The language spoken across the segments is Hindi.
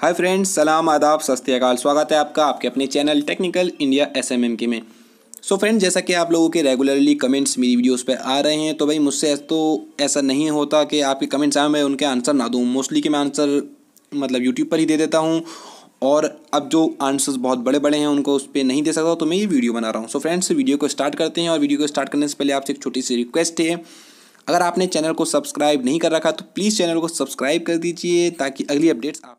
हाय फ्रेंड्स सलाम आदाब सस्ती अकाल स्वागत है आपका आपके अपने channel technical India S M M के में सो so फ्रेंड जैसा कि आप लोगों के रेगुलरली कमेंट्स मेरी वीडियोस पे आ रहे हैं तो भाई मुझसे तो ऐसा नहीं होता कि आपके कमेंट्स आए मैं उनके आंसर ना दूँ मोस्टली कि मैं आंसर मतलब यूट्यूब पर ही दे देता हूँ और अब जो आंसर्स बहुत बड़े बड़े हैं उनको उस पर नहीं दे सकता तो मैं ये वीडियो बना रहा हूँ सो फ्रेंड्स वीडियो को स्टार्ट करते हैं और वीडियो को स्टार्ट करने से पहले आपसे एक छोटी सी रिक्वेस्ट है अगर आपने चैनल को सब्सक्राइब नहीं कर रखा तो प्लीज़ चैनल को सब्सक्राइब कर दीजिए ताकि अगली अपडेट्स आप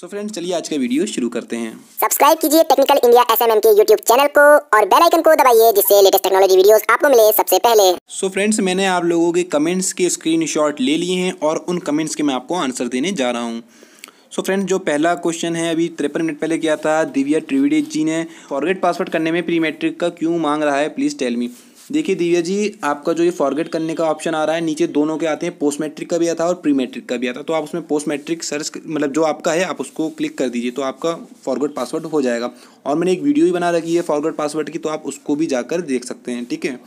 सो फ्रेंड्स चलिए आज का वीडियो शुरू करते हैं सब्सक्राइब कीजिए टेक्निकल इंडिया एसएमएम के यूट्यूब चैनल को और बेल आइकन को दबाइए जिससे लेटेस्ट टेक्नोलॉजी वीडियोस आपको मिले सबसे पहले सो so फ्रेंड्स मैंने आप लोगों के कमेंट्स के स्क्रीनशॉट ले लिए हैं और उन कमेंट्स के मैं आपको आंसर देने जा रहा हूँ सो so फ्रेंड्स जो पहला क्वेश्चन है अभी तिरपन मिनट पहले किया था दिव्या त्रिवेदी जी ने फॉरगेट पासवर्ड करने में प्री मैट्रिक का क्यों मांग रहा है प्लीज़ टेल मी देखिए दिव्या जी आपका जो ये फॉरगेट करने का ऑप्शन आ रहा है नीचे दोनों के आते हैं पोस्ट मैट्रिक का भी आता है और प्री मैट्रिक का भी आता है तो आप उसमें पोस्ट मैट्रिक सर्च मतलब जो आपका है आप उसको क्लिक कर दीजिए तो आपका फॉरगेट पासवर्ड हो जाएगा और मैंने एक वीडियो भी बना रखी है फॉरगेट पासवर्ड की तो आप उसको भी जाकर देख सकते हैं ठीक है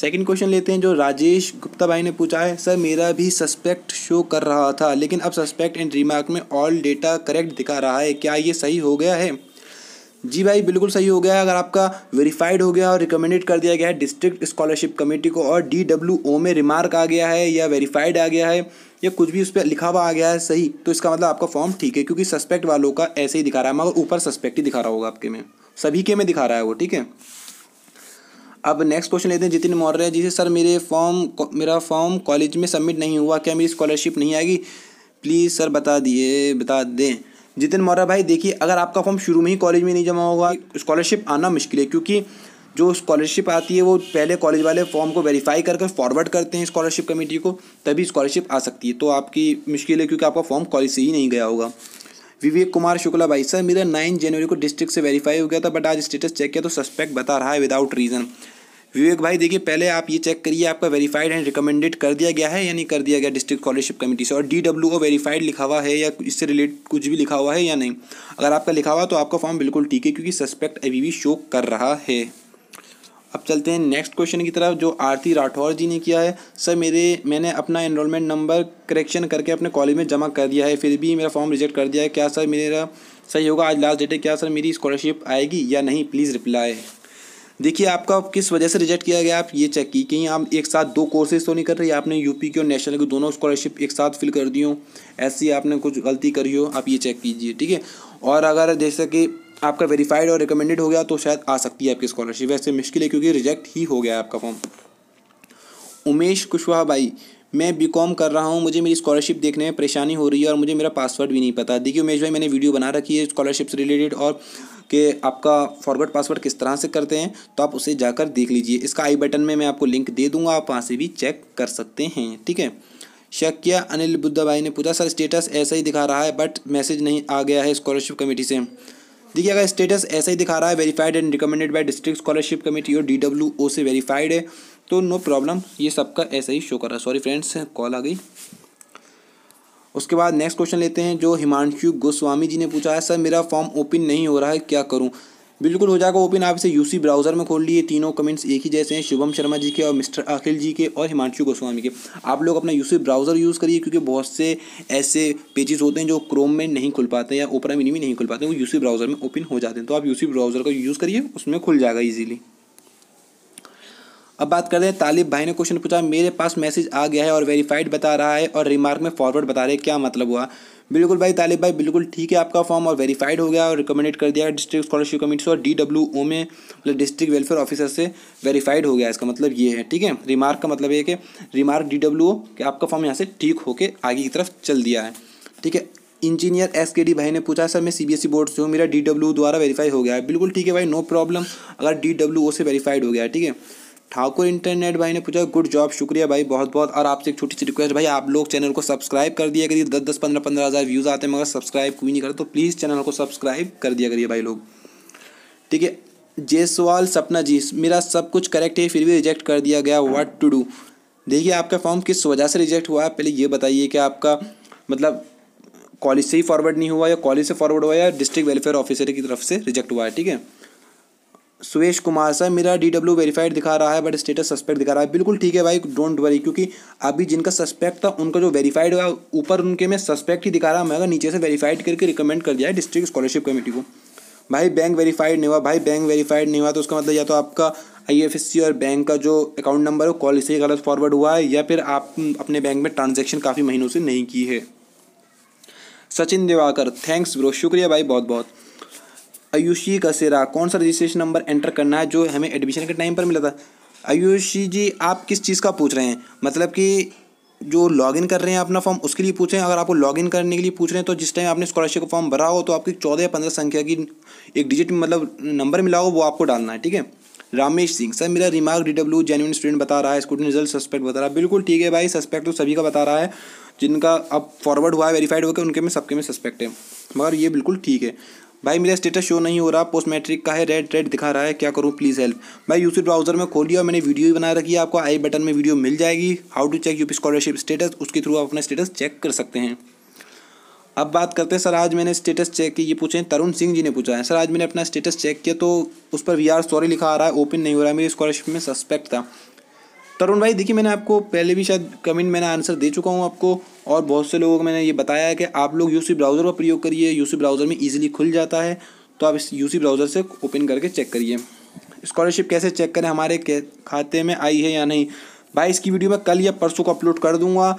सेकेंड क्वेश्चन लेते हैं जो राजेश गुप्ता भाई ने पूछा है सर मेरा भी सस्पेक्ट शो कर रहा था लेकिन अब सस्पेक्ट एंड रिमार्क में ऑल डेटा करेक्ट दिखा रहा है क्या ये सही हो गया है जी भाई बिल्कुल सही हो गया है अगर आपका वेरीफाइड हो गया और रिकमेंडेड कर दिया गया है डिस्ट्रिक्ट स्कॉलरशिप कमेटी को और डी डब्ल्यू ओ में रिमार्क आ गया है या वेरीफाइड आ गया है या कुछ भी उस पर लिखा हुआ आ गया है सही तो इसका मतलब आपका फॉर्म ठीक है क्योंकि सस्पेक्ट वालों का ऐसे ही दिखा रहा है मगर ऊपर सस्पेक्ट ही दिखा रहा होगा आपके में सभी के में दिखा रहा है वो ठीक है अब नेक्स्ट क्वेश्चन लेते हैं जितिन मौर्य जी से सर मेरे फॉर्म मेरा फॉर्म कॉलेज में सबमिट नहीं हुआ क्या मेरी स्कॉलरशिप नहीं आएगी प्लीज़ सर बता दिए बता दें जितिन मौर्य भाई देखिए अगर आपका फॉर्म शुरू में ही कॉलेज में नहीं जमा होगा स्कॉलरशिप आना मुश्किल है क्योंकि जो स्कॉलरशिप आती है वो पहले कॉलेज वाले फॉर्म को वेरीफाई कर फॉरवर्ड करते हैं स्कॉलरशिप कमेटी को तभी स्कॉलरशिप आ सकती है तो आपकी मुश्किल है क्योंकि आपका फॉर्म कॉलेज से ही नहीं गया होगा विवेक कुमार शुक्ला भाई सर मेरा नाइन जनवरी को डिस्ट्रिक्ट से वेरीफाई हो गया था बट आज स्टेटस चेक किया तो सस्पेक्ट बता रहा है विदाउट रीज़न विवेक भाई देखिए पहले आप ये चेक करिए आपका वेरीफाइड एंड रिकमेंडेड कर दिया गया है या नहीं कर दिया गया डिस्ट्रिक्ट स्कॉलरशिप कमेटी से और डी डब्ल्यू ओ वेरीफाइड लिखा हुआ है या इससे रिलेटेड कुछ भी लिखा हुआ है या नहीं अगर आपका लिखा हुआ तो आपका फॉर्म बिल्कुल ठीक है क्योंकि सस्पेक्ट अभी भी शो कर रहा है अब चलते हैं नेक्स्ट क्वेश्चन की तरफ जो आरती राठौर जी ने किया है सर मेरे मैंने अपना एनरोलमेंट नंबर करेक्शन करके अपने कॉलेज में जमा कर दिया है फिर भी मेरा फॉर्म रिजेक्ट कर दिया है क्या सर मेरा सही होगा आज लास्ट डेट है क्या सर मेरी स्कॉलरशिप आएगी या नहीं प्लीज़ रिप्लाई देखिए आपका किस वजह से रिजेक्ट किया गया आप ये चेक की कहीं आप एक साथ दो कोर्सेज तो नहीं कर रहे आपने यूपी की और नेशनल की दोनों स्कॉलरशिप एक साथ फिल कर दी हो ऐसी आपने कुछ गलती करी हो आप ये चेक कीजिए ठीक है और अगर जैसे कि आपका वेरीफाइड और रिकमेंडेड हो गया तो शायद आ सकती है आपकी स्कॉलरशिप वैसे मुश्किल है क्योंकि रिजेक्ट ही हो गया आपका फॉर्म उमेश कुशवाहा भाई मैं बी कॉम कर रहा हूँ मुझे मेरी स्कॉलरशिप देखने में परेशानी हो रही है और मुझे मेरा पासवर्ड भी नहीं पता देखिए उमेश भाई मैंने वीडियो बना रखी है स्कॉलरशिप से रिलेटेड और कि आपका फॉरवर्ड पासवर्ड किस तरह से करते हैं तो आप उसे जाकर देख लीजिए इसका आई बटन में मैं आपको लिंक दे दूंगा आप वहाँ से भी चेक कर सकते हैं ठीक है शक्या अनिल बुद्धा भाई ने पूछा सर स्टेटस ऐसा ही दिखा रहा है बट मैसेज नहीं आ गया है स्कॉलरशिप कमेटी से देखिए अगर स्टेटस ऐसा ही दिखा रहा है verified and recommended by district scholarship committee और डी से वेरीफाइड है तो नो प्रॉब्लम ये सबका ऐसा ही शो कर रहा है सॉरी फ्रेंड्स कॉल आ गई उसके बाद नेक्स्ट क्वेश्चन लेते हैं जो हिमांशु गोस्वामी जी ने पूछा है सर मेरा फॉर्म ओपन नहीं हो रहा है क्या करूँ बिल्कुल हो जाएगा ओपन आप इसे यूसी ब्राउज़र में खोल लिए तीनों कमेंट्स एक ही जैसे हैं शुभम शर्मा जी के और मिस्टर अखिल जी के और हिमांशु गोस्वामी के आप लोग अपना यूसी ब्राउज़र यूज़ करिए क्योंकि बहुत से ऐसे पेजेस होते हैं जो क्रोम में नहीं खुल पाते या ओपरा मिनी में नहीं खुल पाते वो यूसी ब्राउज़र में ओपन हो जाते हैं तो आप यूसी ब्राउज़र का यूज़ करिए उसमें खुल जाएगा ईजिली अब बात करते हैं तालिब भाई ने क्वेश्चन पूछा मेरे पास मैसेज आ गया है और वेरीफाइड बता रहा है और रिमार्क में फॉरवर्ड बता रहे क्या मतलब हुआ बिल्कुल भाई तालिब भाई बिल्कुल ठीक है आपका फॉर्म और वेरीफाइड हो गया और रिकमेंडेड कर दिया डिस्ट्रिक्ट स्कॉलरशिप कमिटी से और डी डब्ल्यू ओ में मतलब डिस्ट्रिक्ट वेलफेयर ऑफिसर से वेरीफाइड हो गया इसका मतलब ये है ठीक है रिमार्क का मतलब ये कि रिमार्क डी डब्ल्यू ओ कि आपका फॉर्म यहाँ से ठीक होकर आगे की तरफ चल दिया है ठीक है इंजीनियर एस के डी भाई ने पूछा सर मैं C B S E board से हूँ मेरा डी डब्ल्यू द्वारा वेरीफाई हो गया है बिल्कुल ठीक है भाई नो प्रॉब्लम अगर डी डब्ल्यू ओ से वेरीफाइड हो गया है ठीक है ठाकुर इंटरनेट भाई ने पूछा गुड जॉब शुक्रिया भाई बहुत बहुत और आपसे एक छोटी सी रिक्वेस्ट भाई आप लोग चैनल को सब्सक्राइब कर दिया करिए दस दस पंद्रह पंद्रह हज़ार व्यूज़ आते हैं मगर सब्सक्राइब कोई नहीं करते तो प्लीज़ चैनल को सब्सक्राइब कर दिया करिए भाई लोग ठीक है सवाल सपना जी मेरा सब कुछ करेक्ट है फिर भी रिजेक्ट कर दिया गया व्हाट टू डू देखिए आपका फॉर्म किस वजह से रिजेक्ट हुआ है पहले ये बताइए कि आपका मतलब कॉलेज से ही फॉरवर्ड नहीं हुआ या कॉलेज से फॉरवर्ड हुआ या डिस्ट्रिक्ट वेलफेयर ऑफिसर की तरफ से रिजेक्ट हुआ है ठीक है सुवेश कुमार सर मेरा डी डब्ल्यू वेरीफाइड दिखा रहा है बट स्टेटस सस्पेक्ट दिखा रहा है बिल्कुल ठीक है भाई डोंट वरी क्योंकि अभी जिनका सस्पेक्ट था उनका जो वेरीफाइड हुआ ऊपर उनके में सस्पेक्ट ही दिखा रहा है मैं नीचे से वेरीफाइड करके रिकमेंड कर दिया है डिस्ट्रिक्ट स्कॉलरशिप कमेटी को भाई बैंक वेरीफाइड नहीं हुआ भाई बैंक वेरीफाइड नहीं हुआ तो उसका मतलब या तो आपका आई और बैंक का जो अकाउंट नंबर है कॉल इसी गलत फॉरवर्ड हुआ है या फिर आप अपने बैंक में ट्रांजेक्शन काफ़ी महीनों से नहीं की है सचिन दिवाकर थैंक्स ब्रो शुक्रिया भाई बहुत बहुत आयुषी कसेरा कौन सा रजिस्ट्रेशन नंबर एंटर करना है जो हमें एडमिशन के टाइम पर मिला था आयुषी जी आप किस चीज़ का पूछ रहे हैं मतलब कि जो लॉगिन कर रहे हैं अपना फॉर्म उसके लिए पूछ रहे हैं अगर आपको लॉगिन करने के लिए पूछ रहे हैं तो जिस टाइम आपने स्कॉलरशिप का फॉर्म भरा हो तो आपकी चौदह या पंद्रह संख्या की एक डिजिट मतलब नंबर मिला हो वो आपको डालना है ठीक है रामेश सिंह सर मेरा remark D W genuine student बता रहा है स्कूडेंट रिजल्ट सस्पेक्ट बता रहा है बिल्कुल ठीक है भाई सस्पेक्ट तो सभी का बता रहा है जिनका अब फॉरवर्ड हुआ है वेरीफाइड होकर उनके में सबके में सस्पेक्ट है मगर ये बिल्कुल ठीक है भाई मेरा स्टेटस शो नहीं हो रहा पोस्ट मैट्रिक का है रेड रेड दिखा रहा है क्या करूँ प्लीज़ हेल्प भाई यूसी ब्राउजर में खोलिए और मैंने वीडियो भी बना रखी है आपको आई बटन में वीडियो मिल जाएगी how to check UP scholarship status उसके थ्रू आप अपना स्टेटस चेक कर सकते हैं अब बात करते हैं सर आज मैंने स्टेटस चेक की ये पूछे तरुण सिंह जी ने पूछा है सर आज मैंने अपना स्टेटस चेक किया तो उस पर वी आर सॉरी लिखा आ रहा है ओपन नहीं हो रहा है मेरी स्कॉलरशिप में सस्पेक्ट था तरुण भाई देखिए मैंने आपको पहले भी शायद कमेंट मैंने आंसर दे चुका हूँ आपको और बहुत से लोगों को मैंने ये बताया है कि आप लोग यूसी ब्राउज़र का प्रयोग करिए यूसी ब्राउज़र में इजीली खुल जाता है तो आप इस यूसी ब्राउज़र से ओपन करके चेक करिए स्कॉलरशिप कैसे चेक करें हमारे खाते में आई है या नहीं भाई इसकी वीडियो मैं कल या परसों को अपलोड कर दूँगा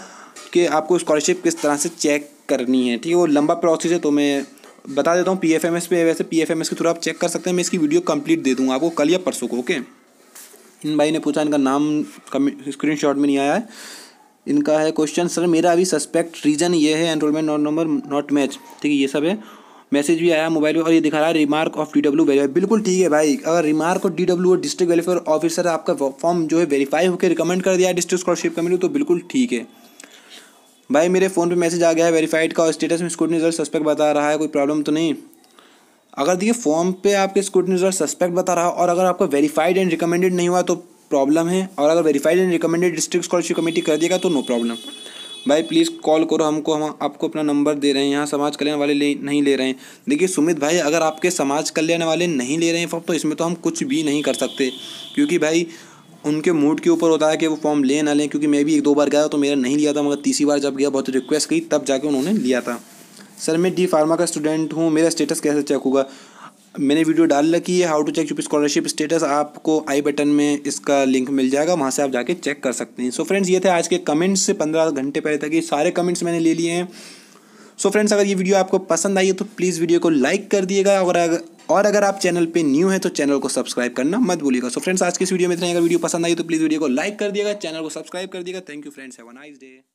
कि आपको स्कॉलरशिप किस तरह से चेक करनी है ठीक है वो लंबा प्रोसेस है तो मैं बता देता हूँ पी एफ एम एस पे वैसे पी एफ एम एस के थ्रू आप चेक कर सकते हैं मैं इसकी वीडियो कंप्लीट दे दूँगा आपको कल या परसों को ओके इन भाई ने पूछा इनका नाम स्क्रीन शॉट में नहीं आया है इनका है क्वेश्चन सर मेरा अभी सस्पेक्ट रीजन ये है enrolment not number not match ठीक है ये सब है मैसेज भी आया मोबाइल पे और ये दिखा रहा है remark of D W verify बिल्कुल ठीक है भाई अगर रिमार्क और डी डब्ल्यू और डिस्ट्रिक्ट वेलफेयर ऑफिसर आपका फॉर्म जो है वेरीफाई होकर रिकमेंड कर दिया है डिस्ट्रिक्ट स्कॉलरशिप कमेटी तो बिल्कुल ठीक है भाई मेरे फ़ोन पे मैसेज आ गया है वेरीफाइड का और स्टेटस में स्कूटनी रिजल्ट सस्पेक्ट बता रहा है कोई प्रॉब्लम तो नहीं अगर देखिए फॉर्म पे आपके रिजल्ट सस्पेक्ट बता रहा और अगर आपका वेरीफाइड एंड रिकमेंडेड नहीं हुआ तो प्रॉब्लम है और अगर verified and recommended district scholarship committee कर देगा तो नो प्रॉब्लम भाई प्लीज़ कॉल करो हमको हम आपको अपना नंबर दे रहे हैं यहाँ समाज कल्याण वाले ले नहीं ले रहे हैं देखिए सुमित भाई अगर आपके समाज कल्याण वाले नहीं ले रहे हैं फॉर्म तो इसमें तो हम कुछ भी नहीं कर सकते क्योंकि भाई उनके मूड के ऊपर होता है कि वो फॉर्म ले ना लें क्योंकि मैं भी एक दो बार गया तो मेरा नहीं लिया था मगर तीसरी बार जब गया बहुत रिक्वेस्ट की तब जाके उन्होंने लिया था सर मैं डी फार्मा का स्टूडेंट हूँ मेरा स्टेटस कैसे चेक होगा मैंने वीडियो डाल रखी है how to check scholarship status आपको आई बटन में इसका लिंक मिल जाएगा वहाँ से आप जाके चेक कर सकते हैं सो so फ्रेंड्स ये थे आज के कमेंट्स से पंद्रह घंटे पहले तक ये सारे कमेंट्स मैंने ले लिए हैं सो so फ्रेंड्स अगर ये वीडियो आपको पसंद आई है तो प्लीज़ वीडियो को लाइक कर दिएगा और अगर और अगर आप चैनल पे न्यू हैं तो चैनल को सब्सक्राइब करना मत भूलिएगा सो फ्रेंड्स आज की इस वीडियो में इतना अगर वीडियो पसंद आई तो प्लीज़ वीडियो को लाइक कर दिएगा चैनल को सब्सक्राइब कर दिएगा thank you friends have a nice day